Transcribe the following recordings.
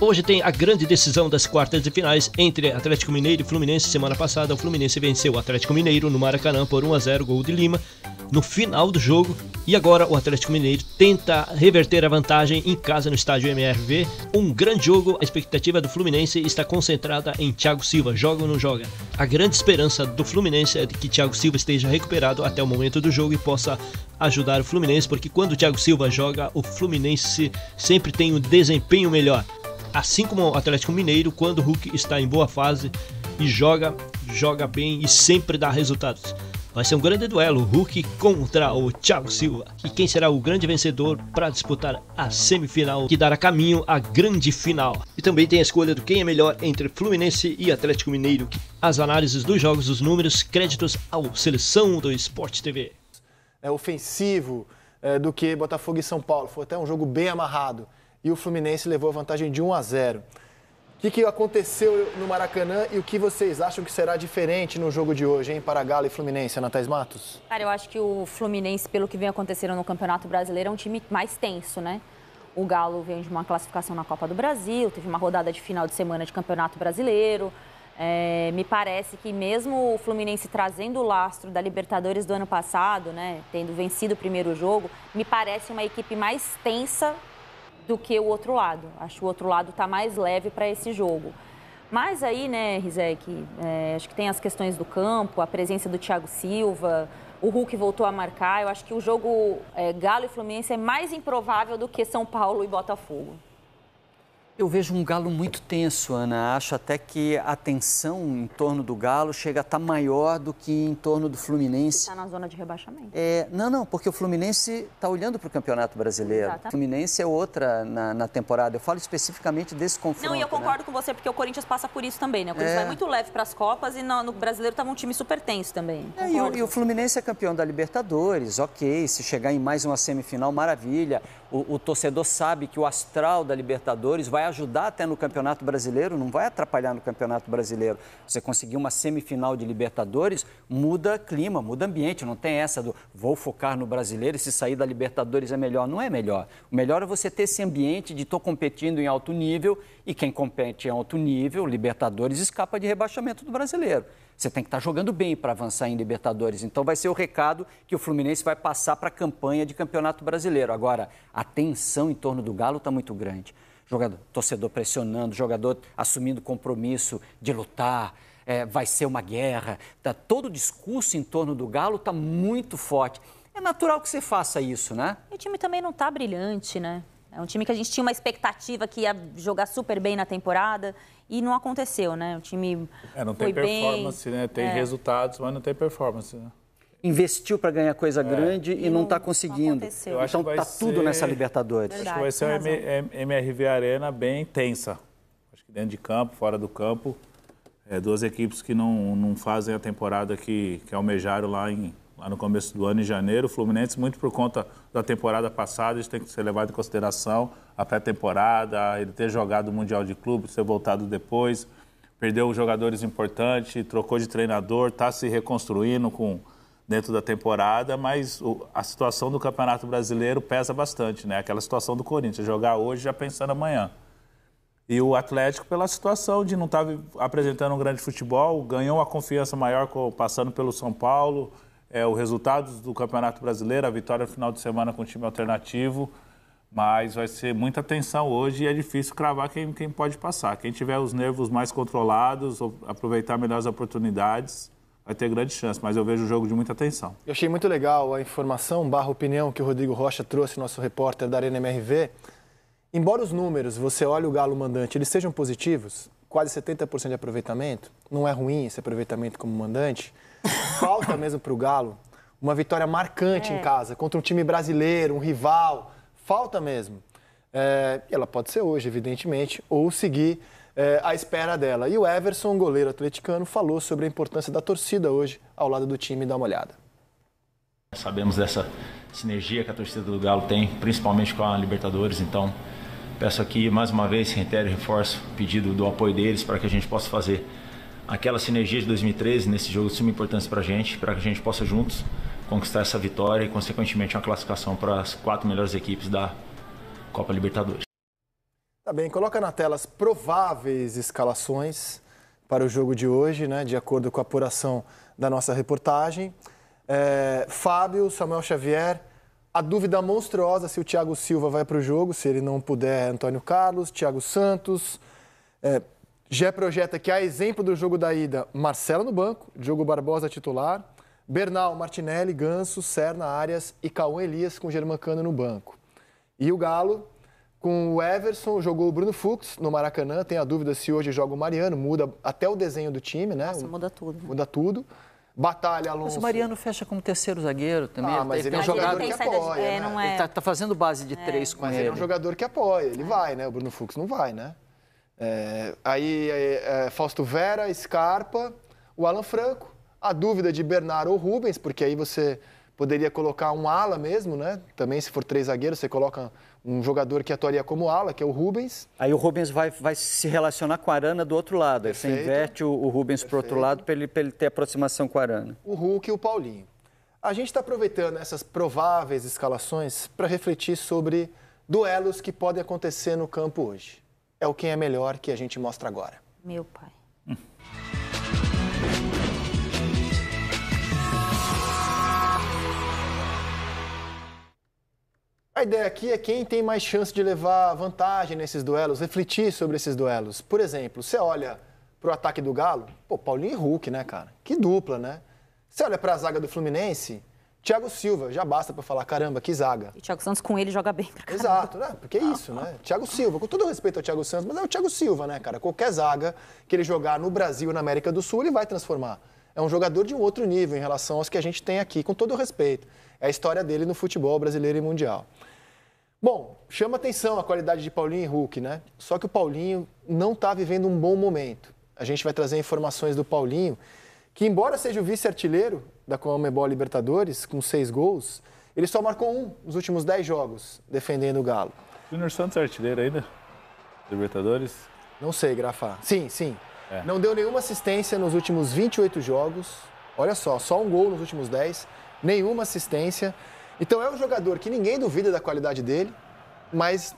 Hoje tem a grande decisão das quartas de finais entre Atlético Mineiro e Fluminense. Semana passada, o Fluminense venceu o Atlético Mineiro no Maracanã por 1 a 0 gol de Lima no final do jogo. E agora o Atlético Mineiro tenta reverter a vantagem em casa no estádio MRV. Um grande jogo, a expectativa do Fluminense está concentrada em Thiago Silva, joga ou não joga. A grande esperança do Fluminense é de que Thiago Silva esteja recuperado até o momento do jogo e possa ajudar o Fluminense, porque quando o Thiago Silva joga, o Fluminense sempre tem um desempenho melhor assim como o Atlético Mineiro, quando o Hulk está em boa fase e joga, joga bem e sempre dá resultados. Vai ser um grande duelo, Hulk contra o Thiago Silva. E quem será o grande vencedor para disputar a semifinal que dará caminho à grande final? E também tem a escolha do quem é melhor entre Fluminense e Atlético Mineiro. As análises dos jogos, os números, créditos ao Seleção do Esporte TV. É ofensivo é, do que Botafogo e São Paulo. Foi até um jogo bem amarrado e o Fluminense levou a vantagem de 1 a 0. O que, que aconteceu no Maracanã e o que vocês acham que será diferente no jogo de hoje, hein, para Galo e Fluminense, Ana Thais Matos? Cara, eu acho que o Fluminense, pelo que vem acontecendo no Campeonato Brasileiro, é um time mais tenso, né? O Galo vem de uma classificação na Copa do Brasil, teve uma rodada de final de semana de Campeonato Brasileiro. É, me parece que mesmo o Fluminense trazendo o lastro da Libertadores do ano passado, né, tendo vencido o primeiro jogo, me parece uma equipe mais tensa do que o outro lado. Acho que o outro lado está mais leve para esse jogo. Mas aí, né, Rizek, é, acho que tem as questões do campo, a presença do Thiago Silva, o Hulk voltou a marcar. Eu acho que o jogo é, Galo e Fluminense é mais improvável do que São Paulo e Botafogo. Eu vejo um galo muito tenso, Ana. Acho até que a tensão em torno do galo chega a estar tá maior do que em torno do Fluminense. Está na zona de rebaixamento. É, não, não, porque o Fluminense está olhando para o Campeonato Brasileiro. O Fluminense é outra na, na, temporada. Eu falo especificamente desse confronto. Não, e eu né? concordo né? com você, porque o Corinthians passa por isso também, né? O Corinthians é... vai muito leve para as Copas e no, no Brasileiro estava um time super tenso também. É, e, o, e o Fluminense é campeão da Libertadores, ok. Se chegar em mais uma semifinal, maravilha o, o, torcedor sabe que o astral da Libertadores vai ajudar até no Campeonato Brasileiro, não vai atrapalhar no Campeonato Brasileiro. Você conseguir uma semifinal de Libertadores muda clima, muda ambiente. Não tem essa do vou focar no brasileiro e se sair da Libertadores é melhor. Não é melhor. O melhor é você ter esse ambiente de estou competindo em alto nível e quem compete em alto nível, Libertadores, escapa de rebaixamento do brasileiro. Você tem que estar jogando bem para avançar em Libertadores. Então vai ser o recado que o Fluminense vai passar para a campanha de Campeonato Brasileiro. Agora, a tensão em torno do Galo está muito grande. Jogador, torcedor pressionando, jogador assumindo compromisso de lutar, é, vai ser uma guerra. Tá, todo o discurso em torno do Galo está muito forte. É natural que você faça isso, né? E o time também não está brilhante, né? É um time que a gente tinha uma expectativa que ia jogar super bem na temporada e não aconteceu, né? O time é, não tem performance, bem, né? Tem é. resultados, mas não tem performance. Né? Investiu para ganhar coisa é. grande e, e não está conseguindo. Não então está tudo nessa Libertadores. Verdade, acho que vai ser uma MRV Arena bem tensa. Acho que dentro de campo, fora do campo, é, duas equipes que não, não fazem a temporada que, que almejaram lá em, lá no começo do ano, em janeiro. O Fluminense, muito por conta da temporada passada, isso tem que ser levado em consideração a pré-temporada, ele ter jogado o Mundial de Clubes, ser voltado depois, perdeu jogadores importantes, trocou de treinador, está se reconstruindo com dentro da temporada, mas o, a situação do Campeonato Brasileiro pesa bastante, né? Aquela situação do Corinthians, jogar hoje já pensando amanhã. E o Atlético, pela situação de não estar tá apresentando um grande futebol, ganhou uma confiança maior passando pelo São Paulo, é, o resultado do Campeonato Brasileiro, a vitória no final de semana com o time alternativo. Mas vai ser muita tensão hoje e é difícil cravar quem, quem pode passar. Quem tiver os nervos mais controlados, aproveitar melhores oportunidades, vai ter grande chance. Mas eu vejo o jogo de muita tensão. Eu achei muito legal a informação barra opinião que o Rodrigo Rocha trouxe, nosso repórter da Arena MRV. Embora os números, você olha o Galo mandante, eles sejam positivos, quase 70% de aproveitamento, não é ruim esse aproveitamento como mandante. Falta mesmo para o Galo uma vitória marcante é. em casa, contra um time brasileiro, um rival. Falta mesmo. É, ela pode ser hoje, evidentemente, ou seguir é, à espera dela. E o Everson, goleiro atleticano, falou sobre a importância da torcida hoje ao lado do time. Dá uma olhada. Sabemos dessa sinergia que a torcida do Galo tem, principalmente com a Libertadores, então peço aqui mais uma vez, reitero e reforço o pedido do apoio deles para que a gente possa fazer aquela sinergia de 2013 nesse jogo é de suma importância para a gente, para que a gente possa juntos conquistar essa vitória e, consequentemente, uma classificação para as quatro melhores equipes da Copa Libertadores. Tá bem, coloca na tela as prováveis escalações para o jogo de hoje, né, de acordo com a apuração da nossa reportagem. É, Fábio, Samuel Xavier, a dúvida monstruosa se o Thiago Silva vai para o jogo, se ele não puder, Antônio Carlos, Thiago Santos. É, já projeta que, a exemplo do jogo da ida, Marcelo no banco, Diogo Barbosa titular, Bernal, Martinelli, Ganso, Serna, Arias e Cauã Elias com Germancano no banco. E o Galo, com o Everson, jogou o Bruno Fux no Maracanã. Tem a dúvida se hoje joga o Mariano, muda até o desenho do time, né? Nossa, muda tudo. Muda tudo. Batalha, Alonso. Mas o Mariano fecha como terceiro zagueiro também. Ah, mas ele, ele é um jogador que apoia. De... É, né? é... Ele tá, tá, fazendo base de é. três com mas ele. Mas ele é um jogador que apoia, ele vai, né? O Bruno Fux não vai, né? É, aí é, é, Fausto Vera, Scarpa, o Alan Franco. A dúvida de Bernardo ou Rubens, porque aí você poderia colocar um ala mesmo, né? Também, se for três zagueiros, você coloca um jogador que atuaria como ala, que é o Rubens. Aí o Rubens vai, vai se relacionar com a Arana do outro lado. Perfeito. Você inverte o, o Rubens para outro lado para ele, ele ter aproximação com a Arana. O Hulk e o Paulinho. A gente está aproveitando essas prováveis escalações para refletir sobre duelos que podem acontecer no campo hoje é o Quem é Melhor que a gente mostra agora. Meu pai. A ideia aqui é quem tem mais chance de levar vantagem nesses duelos, refletir sobre esses duelos. Por exemplo, você olha para o ataque do Galo, pô, Paulinho e Hulk, né, cara? Que dupla, né? Você olha para a zaga do Fluminense, Thiago Silva, já basta para falar, caramba, que zaga. E Thiago Santos com ele joga bem. Pra Exato, né? Porque é isso, né? Thiago Silva, com todo respeito ao Thiago Santos, mas é o Thiago Silva, né, cara? Qualquer zaga que ele jogar no Brasil, na América do Sul, ele vai transformar. É um jogador de um outro nível em relação aos que a gente tem aqui, com todo respeito. É a história dele no futebol brasileiro e mundial. Bom, chama atenção a qualidade de Paulinho e Hulk, né? Só que o Paulinho não está vivendo um bom momento. A gente vai trazer informações do Paulinho que embora seja o vice-artilheiro da Comebol Libertadores, com seis gols, ele só marcou um nos últimos dez jogos, defendendo o Galo. Junior Santos é artilheiro ainda? Libertadores? Não sei, Grafá. Sim, sim. É. Não deu nenhuma assistência nos últimos 28 jogos. Olha só, só um gol nos últimos 10, nenhuma assistência. Então é um jogador que ninguém duvida da qualidade dele, mas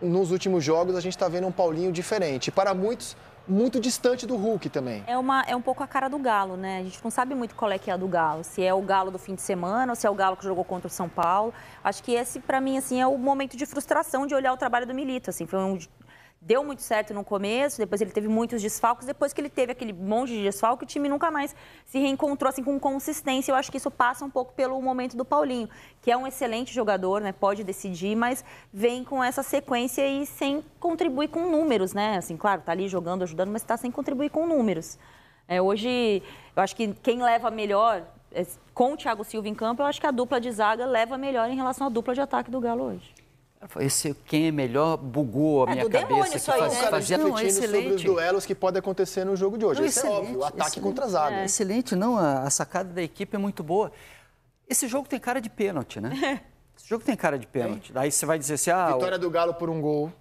nos últimos jogos a gente está vendo um Paulinho diferente. Para muitos, muito distante do Hulk também. É, uma, é um pouco a cara do Galo, né? A gente não sabe muito qual é que é a do Galo. Se é o Galo do fim de semana ou se é o Galo que jogou contra o São Paulo. Acho que esse, para mim, assim, é o momento de frustração de olhar o trabalho do Milito. Assim, foi um deu muito certo no começo, depois ele teve muitos desfalques, depois que ele teve aquele monte de desfalque, o time nunca mais se reencontrou assim com consistência. Eu acho que isso passa um pouco pelo momento do Paulinho, que é um excelente jogador, né? Pode decidir, mas vem com essa sequência e sem contribuir com números, né? Assim, claro, tá ali jogando, ajudando, mas está sem contribuir com números. É, hoje, eu acho que quem leva melhor é, com o Thiago Silva em campo, eu acho que a dupla de zaga leva melhor em relação à dupla de ataque do Galo hoje. Esse quem é melhor bugou a é minha cabeça. Isso que faz, né? fazia, não, é excelente. sobre os duelos que podem acontecer no jogo de hoje. Não, Esse é óbvio, o ataque excelente. contra zaga. É. Excelente, não, a, a sacada da equipe é muito boa. Esse jogo tem cara de pênalti, né? Esse jogo tem cara de pênalti. Daí você vai dizer assim, ah... Vitória o... do Galo por um gol.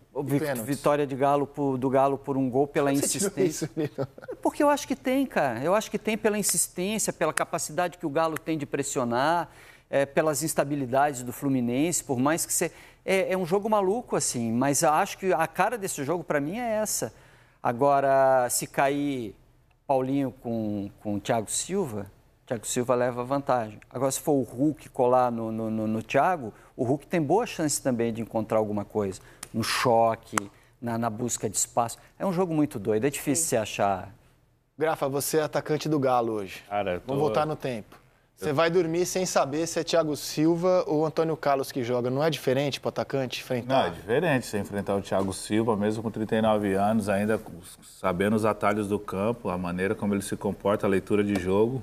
vitória de Galo por, do Galo por um gol pela insistência. Isso, é Porque eu acho que tem, cara. Eu acho que tem pela insistência, pela capacidade que o Galo tem de pressionar é, pelas instabilidades do Fluminense, por mais que você. É, é, um jogo maluco, assim, mas acho que a cara desse jogo, para mim, é essa. Agora, se cair Paulinho com, com o Thiago Silva, Thiago Silva leva vantagem. Agora, se for o Hulk colar no, no, no, no Thiago, o Hulk tem boa chance também de encontrar alguma coisa. No choque, na, na busca de espaço. É um jogo muito doido, é difícil Sim. você achar. Grafa, você é atacante do Galo hoje. Cara, tô... Vamos voltar no tempo. Você vai dormir sem saber se é Thiago Silva ou Antônio Carlos que joga. Não é diferente para o atacante enfrentar? Não, é diferente. Você enfrentar o Thiago Silva, mesmo com 39 anos, ainda sabendo os atalhos do campo, a maneira como ele se comporta, a leitura de jogo.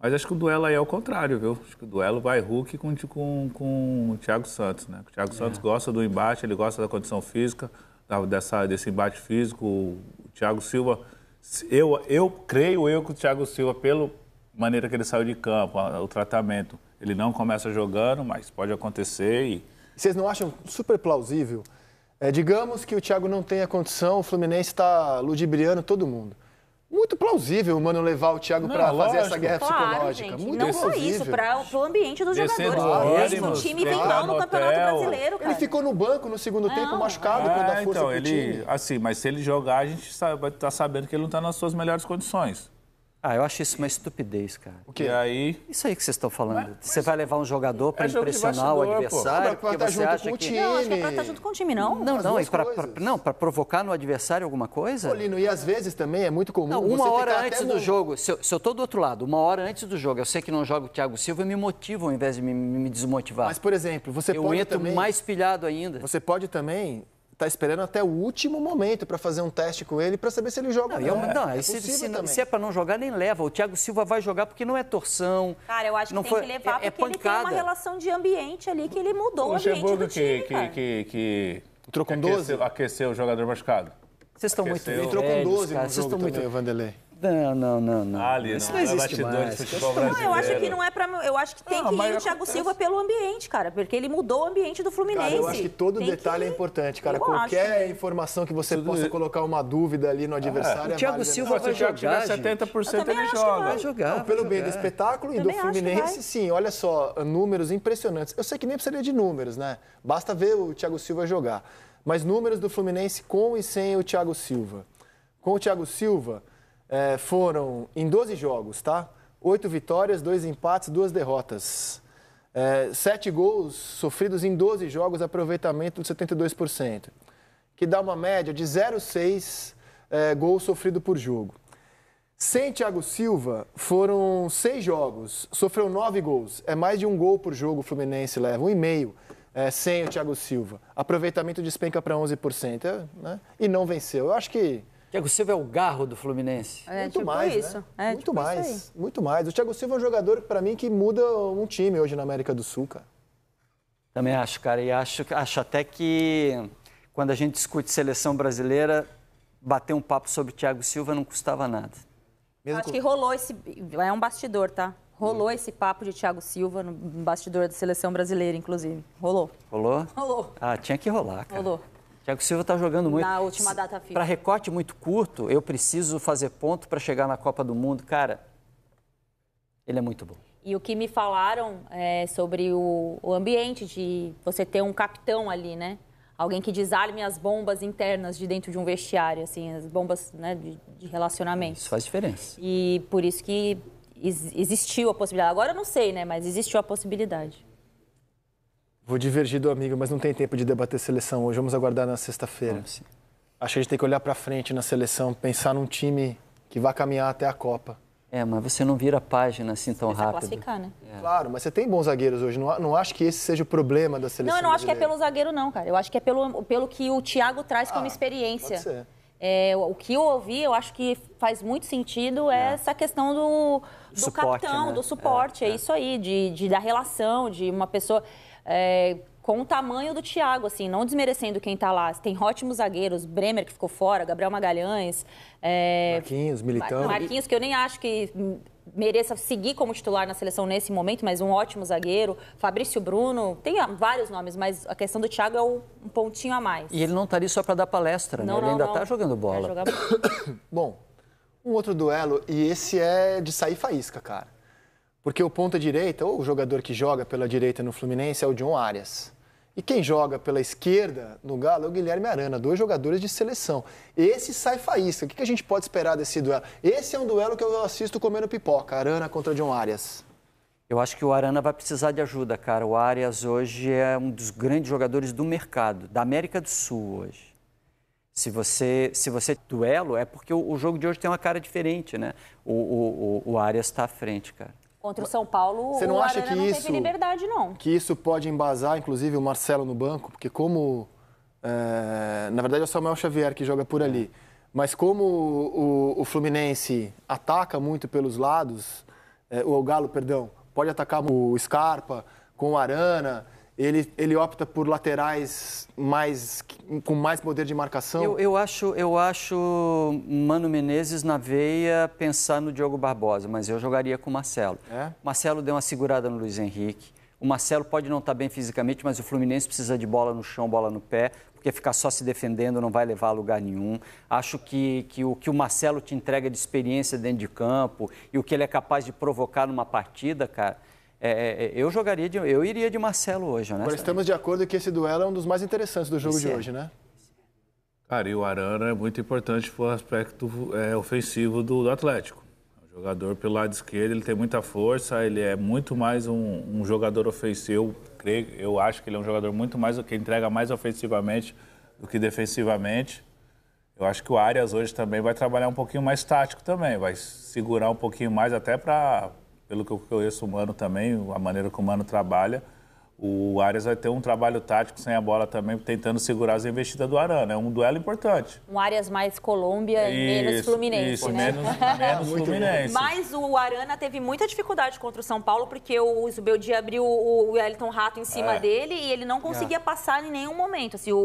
Mas acho que o duelo aí é o contrário, viu? Acho que o duelo vai Hulk com, com, com o Thiago Santos, né? O Thiago é. Santos gosta do embate, ele gosta da condição física, dessa, desse embate físico. O Thiago Silva, eu, eu creio eu que o Thiago Silva, pelo, maneira que ele saiu de campo, o tratamento. Ele não começa jogando, mas pode acontecer. E... Vocês não acham super plausível? É, digamos que o Thiago não tenha condição, o Fluminense está ludibriando todo mundo. Muito plausível o Mano levar o Thiago para fazer essa guerra claro, psicológica. Gente, Muito não plausível. só isso, para o ambiente dos Descendo jogadores. Ânimos, o time vem mal no Campeonato Brasileiro. Cara. Ele ficou no banco no segundo não. tempo machucado é, para dar força então, ele, time. Assim, mas se ele jogar, a gente vai estar tá sabendo que ele não está nas suas melhores condições. Ah, eu acho isso uma estupidez, cara. O que? aí? Isso aí que vocês estão falando. Mas, você vai levar um jogador para é impressionar o adversário? Pô. porque tá você acha que... Não, acho que é pra estar junto com o time, não. Não, não, não para não, provocar no adversário alguma coisa? Polino, e às vezes também é muito comum. Não, uma hora antes do jogo, se eu, se eu tô do outro lado, uma hora antes do jogo, eu sei que não jogo o Thiago Silva, eu me motivo ao invés de me, me desmotivar. Mas, por exemplo, você eu pode. Eu entro também, mais pilhado ainda. Você pode também tá esperando até o último momento para fazer um teste com ele para saber se ele joga ou né? não. é, não, é se, se, se, é para não jogar, nem leva. O Thiago Silva vai jogar porque não é torção. Cara, eu acho que tem foi, que levar é, é porque é ele tem uma relação de ambiente ali que ele mudou o, o ambiente do time, que, cara. que, que, que Trocou 12? Aqueceu, aqueceu o jogador machucado. Vocês estão muito velhos, Entrou com cara. Vocês estão muito... Vanderlei. Não, não, não, não. Ali, isso não, não é existe mais. Não, eu acho que não é para. Eu acho que tem não, que ir o Thiago acontece. Silva pelo ambiente, cara, porque ele mudou o ambiente do Fluminense. Cara, eu acho que todo tem detalhe que... é importante, cara. Eu Qualquer acho, informação que você Tudo... possa colocar uma dúvida ali no adversário. É. é o Thiago é Silva vai jogar, tiver 70% ele joga. Vai jogar. pelo bem do espetáculo e do Fluminense, sim. Olha só, números impressionantes. Eu sei que nem precisaria de números, né? Basta ver o Thiago Silva jogar. Mas números do Fluminense com e sem o Thiago Silva. Com o Thiago Silva, é, foram em 12 jogos, tá? Oito vitórias, dois empates, duas derrotas. É, sete gols sofridos em 12 jogos, aproveitamento de 72%, que dá uma média de 0,6 é, gols sofrido por jogo. Sem Thiago Silva, foram seis jogos, sofreu nove gols. É mais de um gol por jogo o Fluminense leva, um e meio é, sem o Thiago Silva. Aproveitamento despenca para 11%, é, né? e não venceu. Eu acho que Thiago Silva é o garro do Fluminense. É, muito tipo mais, isso. Né? É, tipo muito tipo mais, isso muito mais. O Thiago Silva é um jogador para mim que muda um time hoje na América do Sul, cara. Também acho, cara, e acho, acho até que quando a gente discute seleção brasileira, bater um papo sobre Thiago Silva não custava nada. Mesmo acho com... que rolou esse, é um bastidor, tá? Rolou hum. esse papo de Thiago Silva no bastidor da seleção brasileira, inclusive. Rolou. Rolou? Rolou. Ah, tinha que rolar, cara. Rolou. Tiago Silva está jogando muito. Na última data FIFA. Para recorte muito curto, eu preciso fazer ponto para chegar na Copa do Mundo. Cara, ele é muito bom. E o que me falaram é sobre o, o ambiente de você ter um capitão ali, né? Alguém que desarme as bombas internas de dentro de um vestiário, assim, as bombas né, de, de relacionamento. Isso faz diferença. E por isso que existiu a possibilidade. Agora eu não sei, né? Mas existiu a possibilidade. Vou divergir do amigo, mas não tem tempo de debater seleção hoje. Vamos aguardar na sexta-feira. Acho que a gente tem que olhar para frente na seleção, pensar num time que vai caminhar até a Copa. É, mas você não vira a página assim tão Precisa rápido. classificar, né? É. Claro, mas você tem bons zagueiros hoje. Não, não acho que esse seja o problema da seleção. Não, eu não acho que é pelo zagueiro, não, cara. Eu acho que é pelo, pelo que o Thiago traz como ah, experiência. Pode ser. É, o que eu ouvi, eu acho que faz muito sentido, é, essa questão do, do suporte, capitão, né? do suporte. É, é, é. isso aí, de, de, da relação, de uma pessoa. É, com o tamanho do Thiago, assim, não desmerecendo quem está lá. Tem ótimos zagueiros, Bremer que ficou fora, Gabriel Magalhães. É... Marquinhos, Militão. Marquinhos, que eu nem acho que mereça seguir como titular na seleção nesse momento, mas um ótimo zagueiro. Fabrício Bruno, tem vários nomes, mas a questão do Thiago é um pontinho a mais. E ele não estaria tá ali só para dar palestra, né? não, né? Ele não, ainda está jogando bola. Jogar... Bom, um outro duelo, e esse é de sair faísca, cara. Porque o ponta-direita, ou o jogador que joga pela direita no Fluminense, é o John Arias. E quem joga pela esquerda no Galo é o Guilherme Arana, dois jogadores de seleção. Esse sai faísca. O que a gente pode esperar desse duelo? Esse é um duelo que eu assisto comendo pipoca, Arana contra John Arias. Eu acho que o Arana vai precisar de ajuda, cara. O Arias hoje é um dos grandes jogadores do mercado, da América do Sul hoje. Se você, se você duelo, é porque o, o jogo de hoje tem uma cara diferente, né? O, o, o Arias está à frente, cara. Contra o São Paulo, você não acha que não isso, liberdade, não. Que isso pode embasar, inclusive, o Marcelo no banco, porque como. É, na verdade é o Samuel Xavier que joga por é. ali. Mas como o, o, o Fluminense ataca muito pelos lados, é, o Galo, perdão, pode atacar o Scarpa, com o Arana ele, ele opta por laterais mais com mais poder de marcação? Eu, eu, acho eu acho Mano Menezes na veia pensar no Diogo Barbosa, mas eu jogaria com o Marcelo. É? Marcelo deu uma segurada no Luiz Henrique. O Marcelo pode não estar tá bem fisicamente, mas o Fluminense precisa de bola no chão, bola no pé, porque ficar só se defendendo não vai levar a lugar nenhum. Acho que, que o que o Marcelo te entrega de experiência dentro de campo e o que ele é capaz de provocar numa partida, cara, é, é, é, eu jogaria, de, eu iria de Marcelo hoje, né? Agora estamos de acordo que esse duelo é um dos mais interessantes do jogo esse de é. hoje, né? Cara, e o Arana é muito importante para o aspecto é, ofensivo do, do Atlético. O é jogador pelo lado esquerdo, ele tem muita força, ele é muito mais um, um jogador ofensivo. Creio, eu acho que ele é um jogador muito mais, que entrega mais ofensivamente do que defensivamente. Eu acho que o Arias hoje também vai trabalhar um pouquinho mais tático também, vai segurar um pouquinho mais até para pelo que eu conheço o Mano também, a maneira que o Mano trabalha, o Arias vai ter um trabalho tático sem a bola também, tentando segurar as investidas do Arana. É um duelo importante. Um Arias mais Colômbia e menos Fluminense, isso, né? Menos, menos Fluminense. Mas o Arana teve muita dificuldade contra o São Paulo, porque o Zubeldi abriu o Elton Rato em cima é. dele e ele não conseguia é. passar em nenhum momento. Assim, o,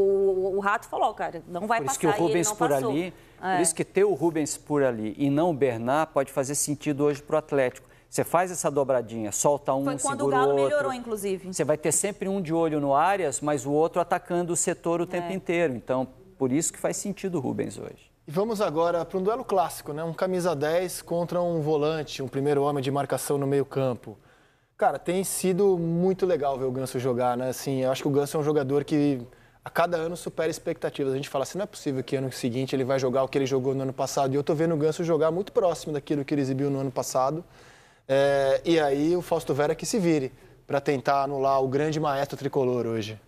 o Rato falou, cara, não vai Por passar. Por isso que o Rubens por passou. ali... É. Por isso que ter o Rubens por ali e não o Bernard pode fazer sentido hoje para o Atlético você faz essa dobradinha, solta um, Foi quando segura o Galo o outro. melhorou, inclusive. Você vai ter sempre um de olho no Arias, mas o outro atacando o setor o é. tempo inteiro. Então, por isso que faz sentido o Rubens hoje. E vamos agora para um duelo clássico, né? Um camisa 10 contra um volante, um primeiro homem de marcação no meio campo. Cara, tem sido muito legal ver o Ganso jogar, né? Assim, eu acho que o Ganso é um jogador que a cada ano supera expectativas. A gente fala assim, não é possível que ano seguinte ele vai jogar o que ele jogou no ano passado. E eu tô vendo o Ganso jogar muito próximo daquilo que ele exibiu no ano passado. É, e aí o Fausto Vera que se vire para tentar anular o grande maestro tricolor hoje.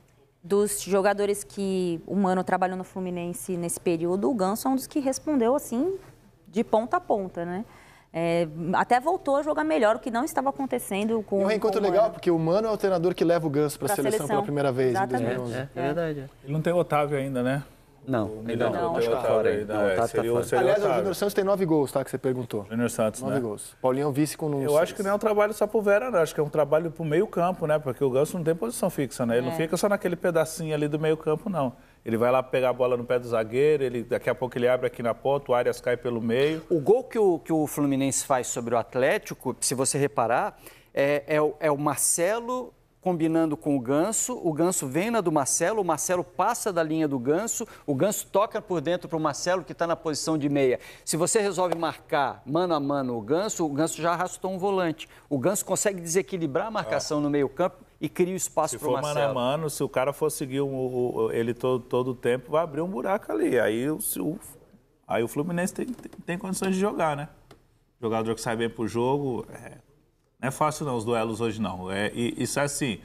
Dos jogadores que o Mano trabalhou no Fluminense nesse período, o Ganso é um dos que respondeu assim, de ponta a ponta, né? É, até voltou a jogar melhor, o que não estava acontecendo com e um reencontro com legal, porque o Mano é o treinador que leva o Ganso para a seleção, seleção, pela primeira vez Exatamente. em 2011. É, é, é verdade. Ele não tem o Otávio ainda, né? Não, ainda não. Acho que fora. É, não, é, tá, seria, tá seria tá Aliás, é o Júnior Santos tem nove gols, tá? Que você perguntou. Júnior Santos, nove né? gols. Paulinho é vice com um Eu acho que não é um trabalho só pro Vera, não. Acho que é um trabalho pro meio campo, né? Porque o Ganso não tem posição fixa, né? Ele é. não fica só naquele pedacinho ali do meio campo, não. Ele vai lá pegar a bola no pé do zagueiro, ele, daqui a pouco ele abre aqui na ponta, o Arias cai pelo meio. O gol que o, que o Fluminense faz sobre o Atlético, se você reparar, é, é, é o Marcelo combinando com o Ganso. O Ganso vem na do Marcelo, o Marcelo passa da linha do Ganso, o Ganso toca por dentro para o Marcelo, que está na posição de meia. Se você resolve marcar mano a mano o Ganso, o Ganso já arrastou um volante. O Ganso consegue desequilibrar a marcação é. no meio campo e cria espaço para o Marcelo. Se for mano a mano, se o cara for seguir um, ele todo, todo o tempo, vai abrir um buraco ali. Aí o, aí o Fluminense tem, tem, tem condições de jogar, né? Jogador que sai bem para o jogo... É não é fácil não os duelos hoje não. É, isso é assim.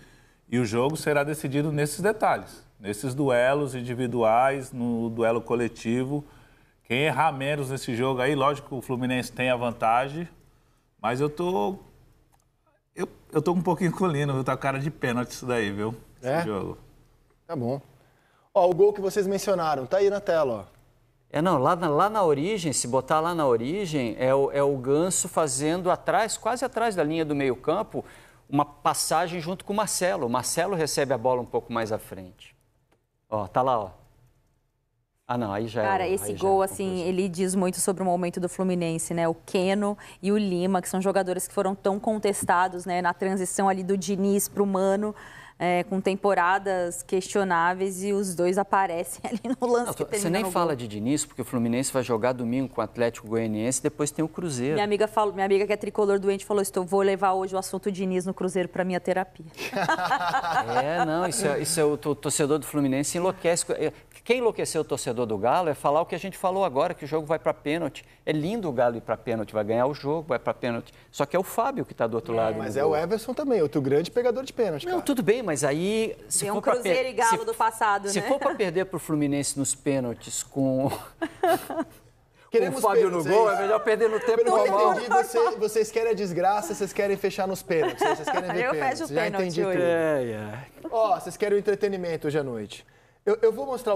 E o jogo será decidido nesses detalhes, nesses duelos individuais, no duelo coletivo. Quem errar menos nesse jogo aí, lógico, o Fluminense tem a vantagem, mas eu tô eu, eu tô um pouquinho colino, viu? Tá cara de pênalti isso daí, viu? Esse é? jogo. Tá bom. Ó, o gol que vocês mencionaram, tá aí na tela, ó. É, não, lá na, lá na origem, se botar lá na origem, é o, é o ganso fazendo atrás, quase atrás da linha do meio-campo, uma passagem junto com o Marcelo. O Marcelo recebe a bola um pouco mais à frente. Ó, tá lá, ó. Ah, não, aí já é Cara, é, esse gol, é assim, ele diz muito sobre o momento do Fluminense, né? O Keno e o Lima, que são jogadores que foram tão contestados, né? Na transição ali do Diniz pro Mano é, com temporadas questionáveis e os dois aparecem ali no lance Não, Você nem fala de Diniz, porque o Fluminense vai jogar domingo com o Atlético Goianiense, depois tem o Cruzeiro. Minha amiga, falou, minha amiga que é tricolor doente falou, estou vou levar hoje o assunto Diniz no Cruzeiro para minha terapia. é, não, isso é, isso é o torcedor do Fluminense enlouquece. É, quem enlouqueceu o torcedor do Galo é falar o que a gente falou agora, que o jogo vai para pênalti. É lindo o Galo ir para pênalti, vai ganhar o jogo, vai para pênalti. Só que é o Fábio que está do outro é. lado. Mas é gol. o Everson também, outro grande pegador de pênalti. Não, cara. tudo bem, mas aí. Se Tem um Cruzeiro per... e Galo se... do passado, se né? Se for para perder para o Fluminense nos pênaltis com. Queremos o Fábio no gol, é melhor perder no tempo Pelo normal. Entendi, você, vocês querem a desgraça, vocês querem fechar nos pênaltis, vocês querem ver eu pênaltis. Fecho Já pênalti entendi hoje. É, é. Ó, vocês querem o entretenimento hoje à noite. Eu, eu vou mostrar